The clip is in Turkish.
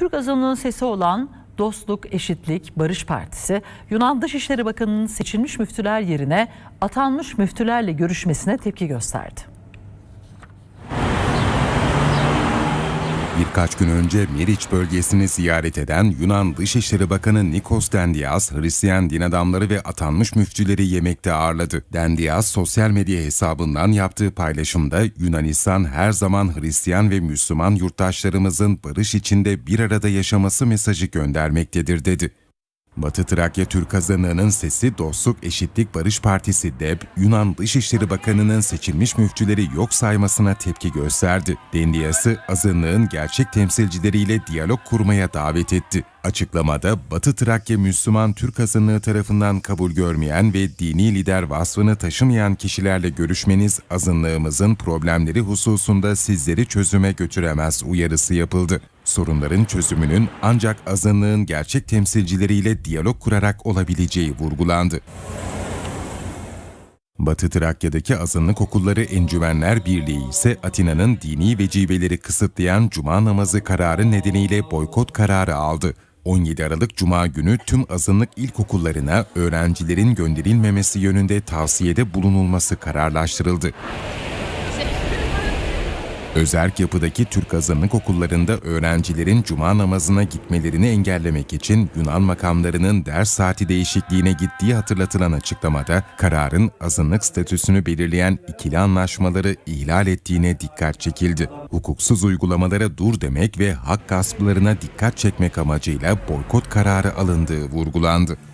Türk azınlığın sesi olan Dostluk, Eşitlik, Barış Partisi, Yunan Dışişleri Bakanı'nın seçilmiş müftüler yerine atanmış müftülerle görüşmesine tepki gösterdi. Birkaç gün önce Meriç bölgesini ziyaret eden Yunan Dışişleri Bakanı Nikos Dendias, Hristiyan din adamları ve atanmış müftüleri yemekte ağırladı. Dendias, sosyal medya hesabından yaptığı paylaşımda Yunanistan her zaman Hristiyan ve Müslüman yurttaşlarımızın barış içinde bir arada yaşaması mesajı göndermektedir dedi. Batı Trakya Türk Azınlığının sesi Dostluk Eşitlik Barış Partisi DEP, Yunan Dışişleri Bakanı'nın seçilmiş müftüleri yok saymasına tepki gösterdi. Dendiyası azınlığın gerçek temsilcileriyle diyalog kurmaya davet etti. Açıklamada Batı Trakya Müslüman Türk azınlığı tarafından kabul görmeyen ve dini lider vasfını taşımayan kişilerle görüşmeniz azınlığımızın problemleri hususunda sizleri çözüme götüremez uyarısı yapıldı sorunların çözümünün ancak azınlığın gerçek temsilcileriyle diyalog kurarak olabileceği vurgulandı. Batı Trakya'daki azınlık okulları encüvenler Birliği ise Atina'nın dini vecibeleri kısıtlayan cuma namazı kararı nedeniyle boykot kararı aldı. 17 Aralık Cuma günü tüm azınlık ilkokullarına öğrencilerin gönderilmemesi yönünde tavsiyede bulunulması kararlaştırıldı. Özerk yapıdaki Türk azınlık okullarında öğrencilerin cuma namazına gitmelerini engellemek için Yunan makamlarının ders saati değişikliğine gittiği hatırlatılan açıklamada kararın azınlık statüsünü belirleyen ikili anlaşmaları ihlal ettiğine dikkat çekildi. Hukuksuz uygulamalara dur demek ve hak gasplarına dikkat çekmek amacıyla boykot kararı alındığı vurgulandı.